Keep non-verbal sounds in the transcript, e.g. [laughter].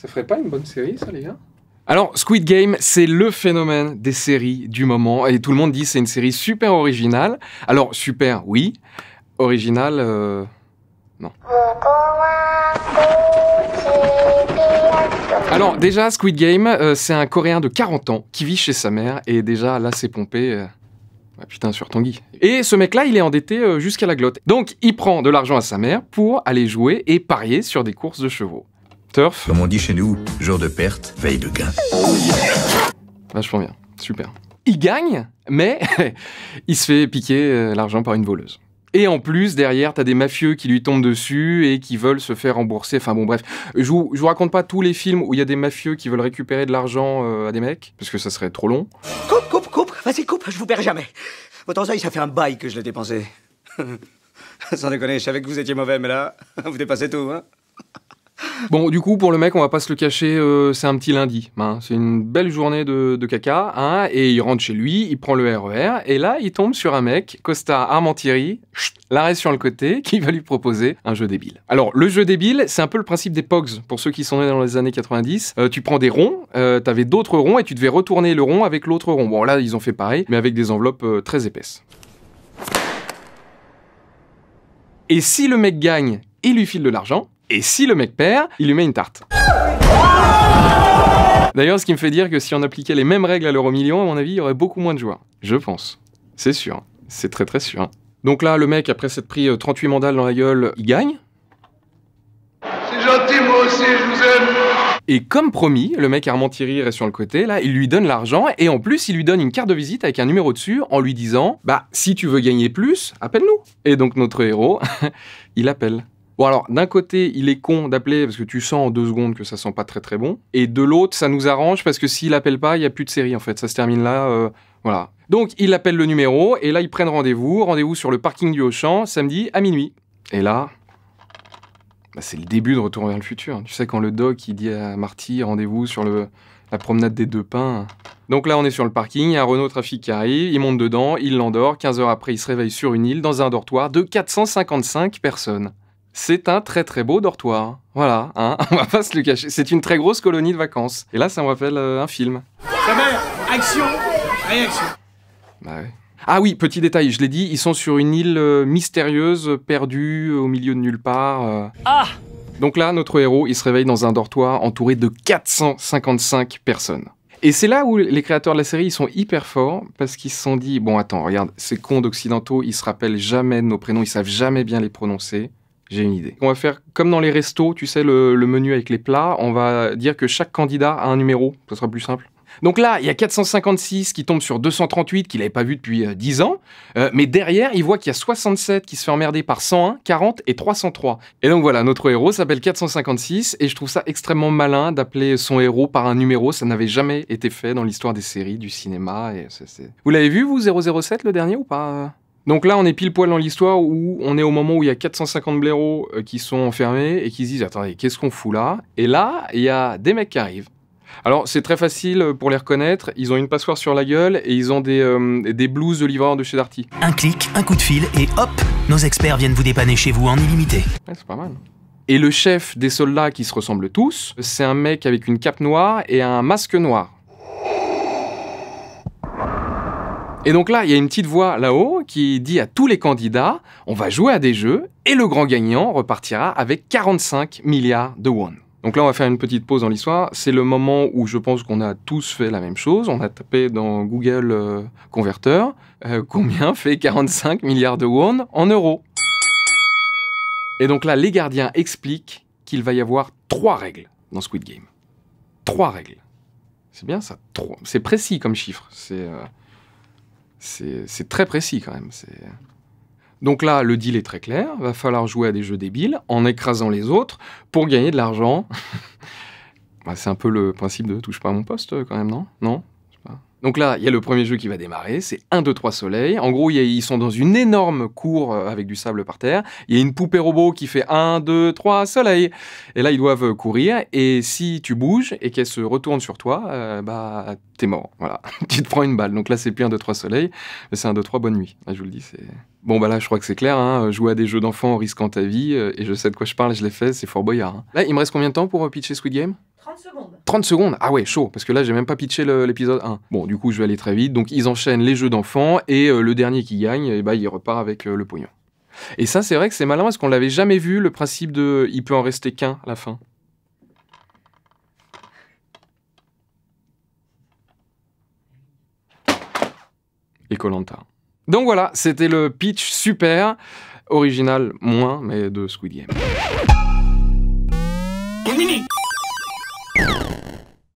Ça ferait pas une bonne série, ça, les gars alors, Squid Game, c'est le phénomène des séries du moment, et tout le monde dit c'est une série super originale. Alors, super, oui. Originale, euh, non. Alors, déjà, Squid Game, euh, c'est un Coréen de 40 ans qui vit chez sa mère, et déjà, là, c'est pompé... Euh, putain, sur Tanguy. Et ce mec-là, il est endetté jusqu'à la glotte. Donc, il prend de l'argent à sa mère pour aller jouer et parier sur des courses de chevaux. Comme on dit chez nous, jour de perte, veille de gain. Vachement bien, super. Il gagne, mais [laughs] il se fait piquer euh, l'argent par une voleuse. Et en plus, derrière, t'as des mafieux qui lui tombent dessus et qui veulent se faire rembourser. Enfin bon, bref. Je vous, raconte pas tous les films où il y a des mafieux qui veulent récupérer de l'argent euh, à des mecs, parce que ça serait trop long. Coupe, coupe, coupe Vas-y, coupe, je vous perds jamais Votre enseigne, ça fait un bail que je l'ai dépensé. [laughs] Sans déconner, je savais que vous étiez mauvais, mais là, [laughs] vous dépassez tout, hein Bon, du coup, pour le mec, on va pas se le cacher, euh, c'est un petit lundi. Hein. C'est une belle journée de, caca, hein, et il rentre chez lui, il prend le RER, e et là, il tombe sur un mec, Costa Armentieri, l'arrêt sur le côté, [laughs] qui va lui proposer un jeu débile. Alors, le jeu débile, c'est un peu le principe des POGs, pour ceux qui sont nés dans les années 90. Euh, tu prends des ronds, euh, t'avais d'autres ronds, et tu devais retourner le rond avec l'autre rond. Bon, là, ils ont fait pareil, mais avec des enveloppes très épaisses. Et si le mec gagne, il lui file de l'argent. Et si le mec perd, il lui met une tarte. D'ailleurs, ce qui me fait dire que si on appliquait les mêmes règles à l'euro million, à mon avis, il y aurait beaucoup moins de joie. Je pense. C'est sûr. C'est très très sûr. Donc là, le mec, après s'être pris 38 euh, mandales dans la gueule, il gagne. C'est gentil, moi aussi, je vous aime. Et comme promis, le mec Armand Thierry est sur le côté, là, il lui donne l'argent, et en plus, il lui donne une carte de visite avec un numéro dessus, en lui disant « Bah, si tu veux gagner plus, appelle-nous » Et donc notre héros, [laughs] il appelle. Bon, alors, d'un côté, il est con d'appeler parce que tu sens en deux secondes que ça sent pas très très bon. Et de l'autre, ça nous arrange parce que s'il appelle pas, il y a plus de série en fait. Ça se termine là. Euh, voilà. Donc, il appelle le numéro et là, ils prennent rendez-vous. Rendez-vous sur le parking du Auchan samedi à minuit. Et là. Bah, c'est le début de Retour vers le futur. Tu sais, quand le doc il dit à Marty rendez-vous sur le, la promenade des deux pins. Donc là, on est sur le parking, il un Renault Trafic qui arrive, il monte dedans, il l'endort, 15 heures après, il se réveille sur une île, dans un dortoir de 455 personnes c'est un très très beau dortoir. Voilà, hein, [laughs] on va pas se le cacher. C'est une très grosse colonie de vacances. Et là, ça me rappelle euh, un film. action, réaction. Bah Ah oui, petit détail, je l'ai dit, ils sont sur une île euh, mystérieuse, perdue, au milieu de nulle part. Euh. Ah Donc là, notre héros, il se réveille dans un dortoir entouré de 455 personnes. Et c'est là où les créateurs de la série, ils sont hyper forts, parce qu'ils se sont dit, bon attends, regarde, ces cons d'occidentaux, ils se rappellent jamais nos prénoms, ils savent jamais bien les prononcer j'ai une idée. On va faire comme dans les restos, tu sais, le, menu avec les plats, on va dire que chaque candidat a un numéro, ça sera plus simple. Donc là, il y a 456 qui tombe sur 238 qu'il n'avait pas vu depuis 10 euh, ans, euh, mais derrière, il voit qu'il y a 67 qui se fait emmerder par 101, 40 et 303. Et donc voilà, notre héros s'appelle 456 et je trouve ça extrêmement malin d'appeler son héros par un numéro, ça n'avait jamais été fait dans l'histoire des séries, du cinéma. Et Vous l'avez vu, vous, 007, le dernier ou pas donc là, on est pile poil dans l'histoire où on est au moment où il y a 450 blaireaux euh, qui sont enfermés et qui se disent Attendez, qu'est-ce qu'on fout là Et là, il y a des mecs qui arrivent. Alors, c'est très facile pour les reconnaître. Ils ont une passoire sur la gueule et ils ont des, euh, des blouses de livreur de chez Darty. Un clic, un coup de fil et hop Nos experts viennent vous dépanner chez vous en illimité. c'est pas mal. Et le chef des soldats qui se ressemblent tous, c'est un mec avec une cape noire et un masque noir. Et donc là, il y a une petite voix là-haut qui dit à tous les candidats, on va jouer à des jeux et le grand gagnant repartira avec 45 milliards de won. Donc là, on va faire une petite pause dans l'histoire. C'est le moment où je pense qu'on a tous fait la même chose. On a tapé dans Google euh, Converter. Euh, combien fait 45 milliards de won en euros. Et donc là, les gardiens expliquent qu'il va y avoir trois règles dans Squid Game. Trois règles. C'est bien ça, C'est précis comme chiffre. C'est. Euh, c'est très précis quand même. Donc là, le deal est très clair. Va falloir jouer à des jeux débiles en écrasant les autres pour gagner de l'argent. [laughs] Bah, c'est un peu le principe de touche pas à mon poste euh, quand même, non Non donc là, il y a le premier jeu qui va démarrer, c'est 1, 2, 3 soleil. En gros, ils sont dans une énorme cour euh, avec du sable par terre. Il y a une poupée robot qui fait 1, 2, 3 soleil. Et là, ils doivent euh, courir. Et si tu bouges et qu'elle se retourne sur toi, euh, bah, t'es mort. Voilà. [laughs] tu te prends une balle. Donc là, c'est plus 1, 2, 3 soleil, mais c'est 1, 2, 3 bonne nuit. je vous le dis, c'est. Bon, bah là, je crois que c'est clair. Hein. Jouer à des jeux d'enfants en risquant ta vie, et je sais de quoi je parle, je l'ai fait, c'est fort boyard. Hein. Là, il me reste combien de temps pour pitcher Squid Game 30 secondes. 30 secondes Ah ouais, chaud, parce que là, j'ai même pas pitché l'épisode 1. Bon, du coup, je vais aller très vite. Donc, ils enchaînent les jeux d'enfants et euh, le dernier qui gagne, et eh ben, il repart avec euh, le pognon. Et ça, c'est vrai que c'est malin parce qu'on l'avait jamais vu, le principe de il peut en rester qu'un à la fin. Et Colanta. Donc voilà, c'était le pitch super, original moins, mais de Squid Game.